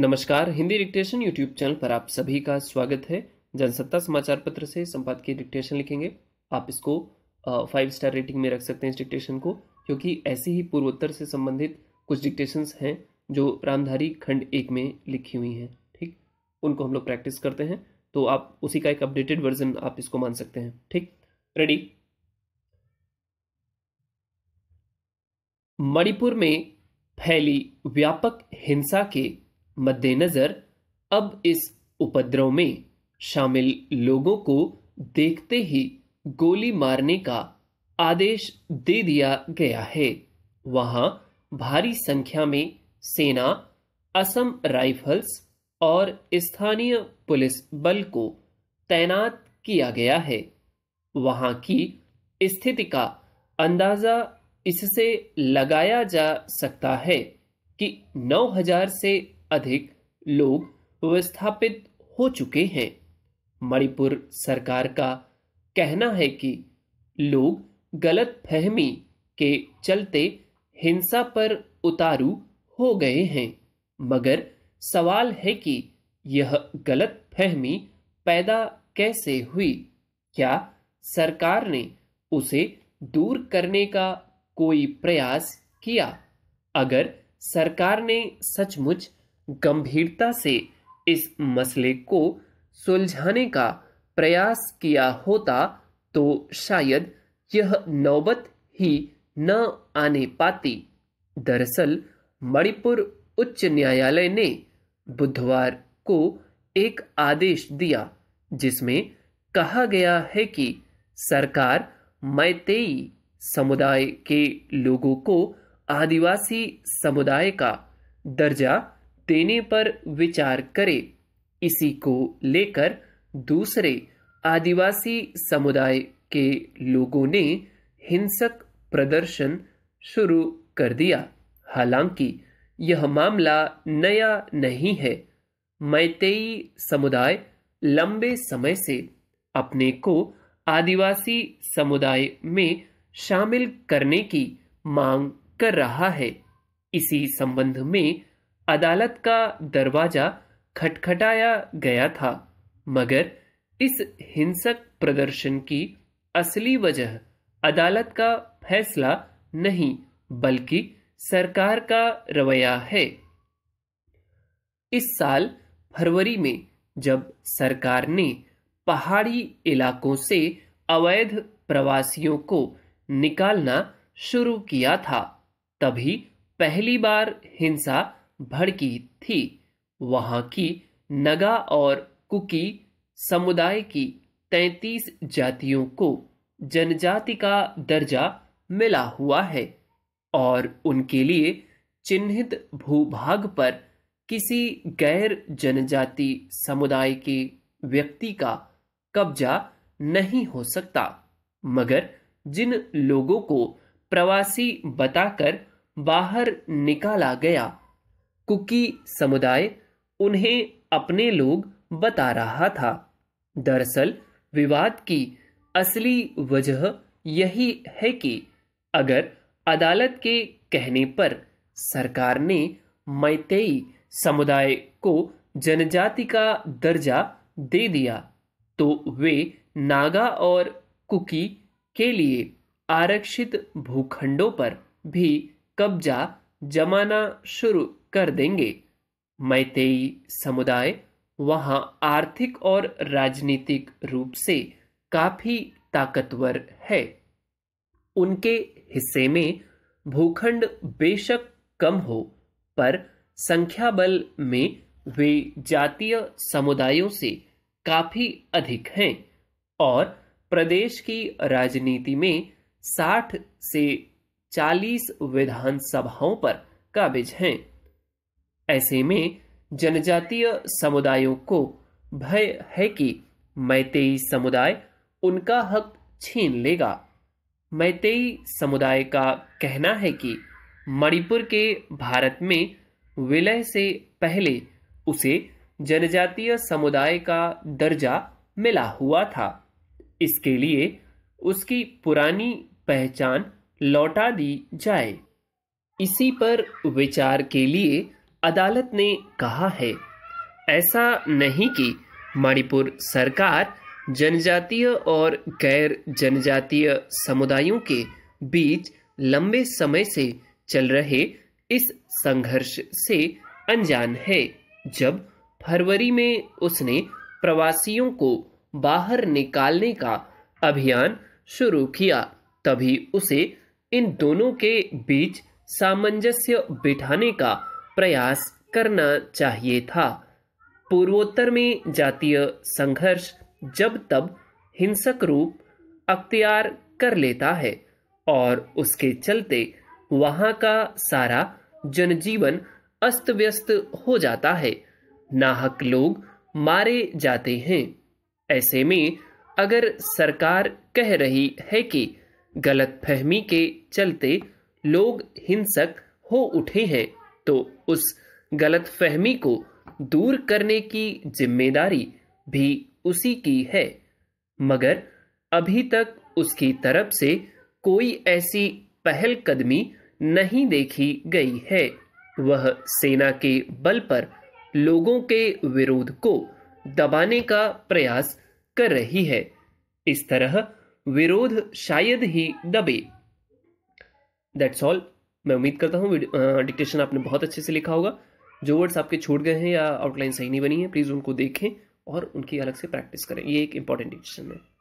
नमस्कार Hindi dictation YouTube channel पर आप सभी का स्वागत है जनसत्ता समाचार पत्र से संपादकीय डिक्टेशन लिखेंगे आप इसको फाइव स्टार रेटिंग में रख सकते हैं इस डिक्टेशन को क्योंकि ऐसे ही पूर्वोत्तर से संबंधित कुछ डिक्टेशन हैं जो रामधारी खंड एक में लिखी हुई हैं ठीक उनको हम लोग प्रैक्टिस करते हैं तो आप उसी का एक अपडेटेड वर्जन आप इसको मान सकते हैं ठीक रेडी मणिपुर में फैली व्यापक हिंसा के मद्देनज़र अब इस उपद्रव में शामिल लोगों को देखते ही गोली मारने का आदेश दे दिया गया है वहां भारी संख्या में सेना असम राइफल्स और स्थानीय पुलिस बल को तैनात किया गया है वहां की स्थिति का अंदाज़ा इससे लगाया जा सकता है कि 9000 से अधिक लोग विस्थापित हो चुके हैं मणिपुर सरकार का कहना है कि लोग गलत फहमी के चलते हिंसा पर उतारू हो गए हैं मगर सवाल है कि यह गलत फहमी पैदा कैसे हुई क्या सरकार ने उसे दूर करने का कोई प्रयास किया अगर सरकार ने सचमुच गंभीरता से इस मसले को सुलझाने का प्रयास किया होता तो शायद यह नौबत ही न आने पाती दरअसल मणिपुर उच्च न्यायालय ने बुधवार को एक आदेश दिया जिसमें कहा गया है कि सरकार मैतेई समुदाय के लोगों को आदिवासी समुदाय का दर्जा देने पर विचार करे इसी को लेकर दूसरे आदिवासी समुदाय के लोगों ने हिंसक प्रदर्शन शुरू कर दिया हालांकि यह मामला नया नहीं है मैतेई समुदाय लंबे समय से अपने को आदिवासी समुदाय में शामिल करने की मांग कर रहा है इसी संबंध में अदालत का दरवाज़ा खटखटाया गया था मगर इस हिंसक प्रदर्शन की असली वजह अदालत का फैसला नहीं बल्कि सरकार का रवैया है इस साल फरवरी में जब सरकार ने पहाड़ी इलाकों से अवैध प्रवासियों को निकालना शुरू किया था तभी पहली बार हिंसा भड़की थी वहाँ की नगा और कुकी समुदाय की तैतीस जातियों को जनजाति का दर्जा मिला हुआ है और उनके लिए चिन्हित भूभाग पर किसी गैर जनजाति समुदाय के व्यक्ति का कब्जा नहीं हो सकता मगर जिन लोगों को प्रवासी बताकर बाहर निकाला गया कुकी समुदाय उन्हें अपने लोग बता रहा था दरअसल विवाद की असली वजह यही है कि अगर अदालत के कहने पर सरकार ने मैतेई समुदाय को जनजाति का दर्जा दे दिया तो वे नागा और कुकी के लिए आरक्षित भूखंडों पर भी कब्जा जमाना शुरू कर देंगे मैतेई समुदाय वहां आर्थिक और राजनीतिक रूप से काफ़ी ताकतवर है उनके हिस्से में भूखंड बेशक कम हो पर संख्या बल में वे जातीय समुदायों से काफ़ी अधिक हैं और प्रदेश की राजनीति में 60 से 40 विधानसभाओं पर काबिज हैं ऐसे में जनजातीय समुदायों को भय है कि मैतेई समुदाय उनका हक छीन लेगा मैतेई समुदाय का कहना है कि मणिपुर के भारत में विलय से पहले उसे जनजातीय समुदाय का दर्जा मिला हुआ था इसके लिए उसकी पुरानी पहचान लौटा दी जाए इसी पर विचार के लिए अदालत ने कहा है ऐसा नहीं कि मणिपुर सरकार जनजातीय और गैर जनजातीय समुदायों के बीच लंबे समय से चल रहे इस संघर्ष से अनजान है जब फरवरी में उसने प्रवासियों को बाहर निकालने का अभियान शुरू किया तभी उसे इन दोनों के बीच सामंजस्य बिठाने का प्रयास करना चाहिए था पूर्वोत्तर में जातीय संघर्ष जब तब हिंसक रूप अख्तियार कर लेता है और उसके चलते वहाँ का सारा जनजीवन अस्त व्यस्त हो जाता है नाहक लोग मारे जाते हैं ऐसे में अगर सरकार कह रही है कि गलतफहमी के चलते लोग हिंसक हो उठे हैं तो उस गलत फहमी को दूर करने की जिम्मेदारी भी उसी की है मगर अभी तक उसकी तरफ से कोई ऐसी पहल कदमी नहीं देखी गई है वह सेना के बल पर लोगों के विरोध को दबाने का प्रयास कर रही है इस तरह विरोध शायद ही दबे दैट्स ऑल मैं उम्मीद करता हूँ डिक्टेशन आपने बहुत अच्छे से लिखा होगा जो वर्ड्स आपके छूट गए हैं या आउटलाइन सही नहीं बनी है प्लीज़ उनको देखें और उनकी अलग से प्रैक्टिस करें ये एक इंपॉर्टेंट डिक्टेशन है